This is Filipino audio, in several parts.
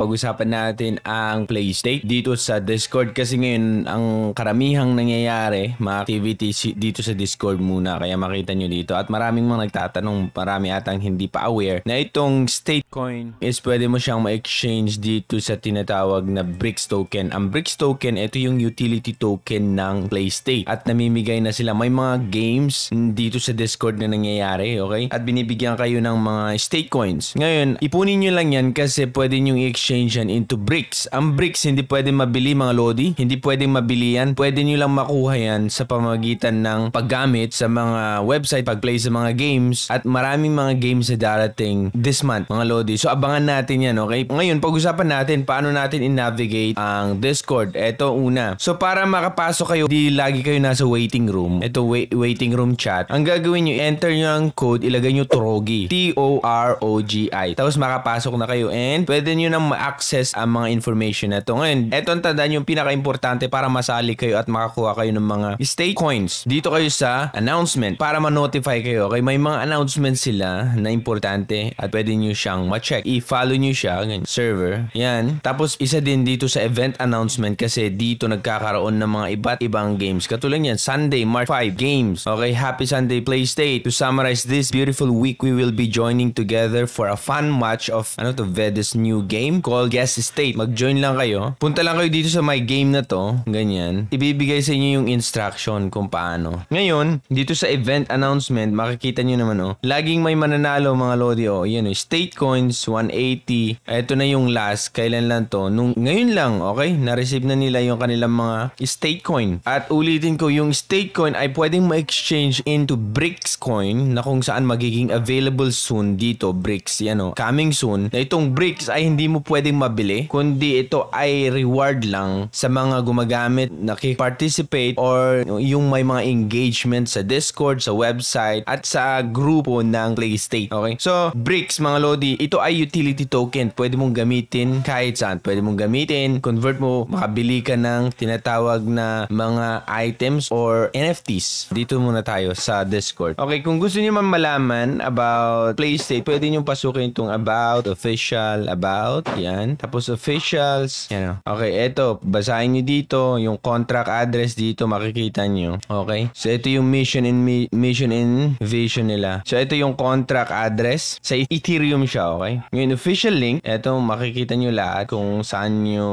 pag-usapan natin ang play state dito sa Discord kasi ngayon ang karamihang nangyayari mga activity dito sa Discord muna kaya makita nyo dito at maraming mga nagtatanong marami atang hindi pa aware na itong state coin is pwede mo siyang ma-exchange dito sa tinatawag na BRICS token. Ang BRICS token ito yung utility token ng play state at namimigay na sila may mga games dito sa Discord na nangyayari okay at binibigyan kayo ng mga state coins. Ngayon ipunin nyo lang yan kasi pwede nyo i-exchange exchange yan into bricks. Ang bricks hindi pwedeng mabili mga lodi, hindi pwedeng mabili yan. Pwede nyo lang makuha yan sa pamagitan ng paggamit sa mga website, pagplay sa mga games at maraming mga games na darating this month mga lodi. So abangan natin yan, okay? Ngayon, pag-usapan natin paano natin in-navigate ang Discord. Ito una. So para makapasok kayo, di lagi kayo nasa waiting room. Ito wait, waiting room chat. Ang gagawin nyo, enter nyo ang code, ilagay nyo TROGI. T-O-R-O-G-I. Tapos makapasok na kayo and pwede nyo nang access ang mga information na ito. Ngayon, eto ang tandaan yung pinaka-importante para masali kayo at makakuha kayo ng mga state coins. Dito kayo sa announcement para ma-notify kayo. Okay, may mga announcement sila na importante at pwede nyo siyang ma-check. I-follow nyo siya, ganyan, server. Yan. Tapos, isa din dito sa event announcement kasi dito nagkakaroon ng mga iba't ibang games. Katulad yan, Sunday, March 5, games. Okay, happy Sunday Play State. To summarize this beautiful week, we will be joining together for a fun match of, ano to, Vedas new game call, guest state. Mag-join lang kayo. Punta lang kayo dito sa my game na to. Ganyan. Ibibigay sa inyo yung instruction kung paano. Ngayon, dito sa event announcement, makikita nyo naman oh. Laging may mananalo mga lodi oh. Yan oh. State coins, 180. Ito na yung last. Kailan lang to? Nung, ngayon lang, okay? Na-receive na nila yung kanilang mga state coin. At ulitin ko, yung state coin ay pwedeng ma-exchange into bricks coin na kung saan magiging available soon dito. Bricks, yan oh. Coming soon. Na itong bricks ay hindi mo pwedeng mabili, kundi ito ay reward lang sa mga gumagamit, nakiparticipate, or yung may mga engagement sa Discord, sa website, at sa grupo ng PlayState. Okay? So, bricks mga Lodi, ito ay utility token. Pwede mong gamitin kahit saan. Pwede mong gamitin, convert mo, makabili ka ng tinatawag na mga items or NFTs. Dito muna tayo sa Discord. Okay, kung gusto niyo man malaman about PlayState, pwede niyo pasukin itong about, official, about. Yan. Tapos officials. Yan o. Okay, eto. Basahin nyo dito. Yung contract address dito makikita nyo. Okay? So, ito yung mission and mi mission and vision nila. So, ito yung contract address. Sa Ethereum siya, okay? Ngayon, official link. Eto, makikita nyo lahat kung saan nyo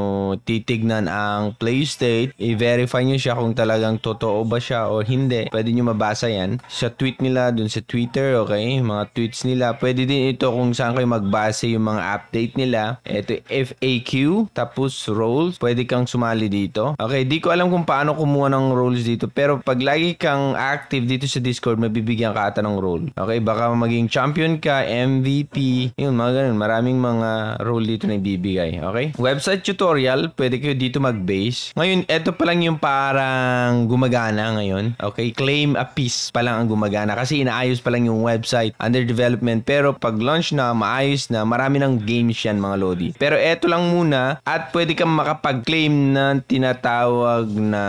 titignan ang play state. I-verify nyo siya kung talagang totoo ba siya o hindi. Pwede nyo mabasa yan. Sa tweet nila, dun sa Twitter, okay? Mga tweets nila. Pwede din ito kung saan kayo magbase yung mga update nila. Ito FAQ, tapos roles. Pwede kang sumali dito. Okay, di ko alam kung paano kumuha ng roles dito. Pero pag lagi kang active dito sa Discord, mabibigyan ka ata ng role. Okay, baka maging champion ka, MVP. Yun, mga ganun. Maraming mga role dito na ibibigay. Okay? Website tutorial, pwede kayo dito mag-base. Ngayon, eto pa lang yung parang gumagana ngayon. Okay, claim a piece pa lang ang gumagana. Kasi inaayos pa lang yung website under development. Pero pag launch na, maayos na, marami ng games yan mga Lodi. Pero eto lang muna at pwede kang makapag-claim ng tinatawag na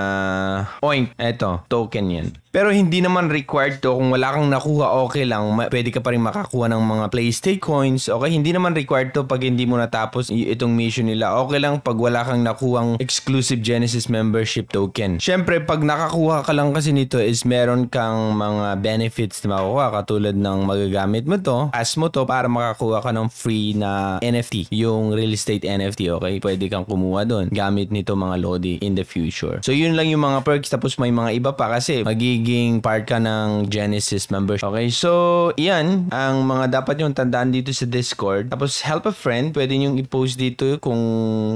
oink. Eto, token yan. Pero hindi naman required to. Kung wala kang nakuha, okay lang. pwede ka pa rin makakuha ng mga playstay coins. Okay, hindi naman required to pag hindi mo natapos itong mission nila. Okay lang pag wala kang nakuhang exclusive Genesis membership token. Syempre pag nakakuha ka lang kasi nito is meron kang mga benefits na makukuha. Katulad ng magagamit mo to, as mo to para makakuha ka ng free na NFT. Yung real estate NFT, okay? Pwede kang kumuha doon gamit nito mga Lodi in the future. So yun lang yung mga perks tapos may mga iba pa kasi magiging part ka ng Genesis membership. Okay, so yan ang mga dapat yung tandaan dito sa Discord. Tapos help a friend, pwede nyo i-post dito kung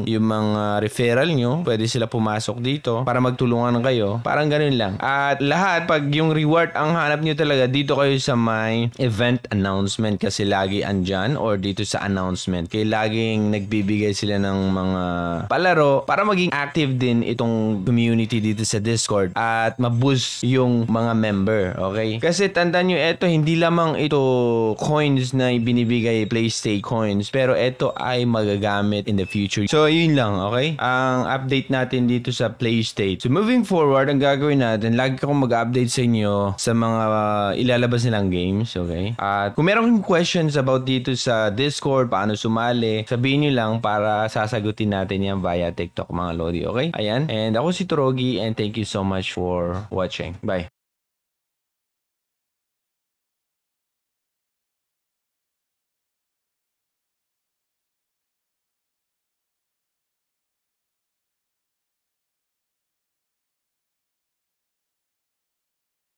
yung mga referral nyo, pwede sila pumasok dito para magtulungan kayo. Parang ganun lang. At lahat, pag yung reward ang hanap nyo talaga, dito kayo sa my event announcement kasi lagi andyan or dito sa announcement. Kaya laging tuwing nagbibigay sila ng mga palaro para maging active din itong community dito sa Discord at maboost yung mga member, okay? Kasi tandaan nyo, ito hindi lamang ito coins na ibinibigay PlayStation coins, pero ito ay magagamit in the future. So, yun lang, okay? Ang update natin dito sa PlayStation. So, moving forward, ang gagawin natin, lagi akong mag-update sa inyo sa mga uh, ilalabas nilang games, okay? At kung meron questions about dito sa Discord, paano sumali, sabihin Sabihin nyo lang para sasagutin natin yan via TikTok mga Lodi, okay? Ayan. And ako si Turogi and thank you so much for watching. Bye!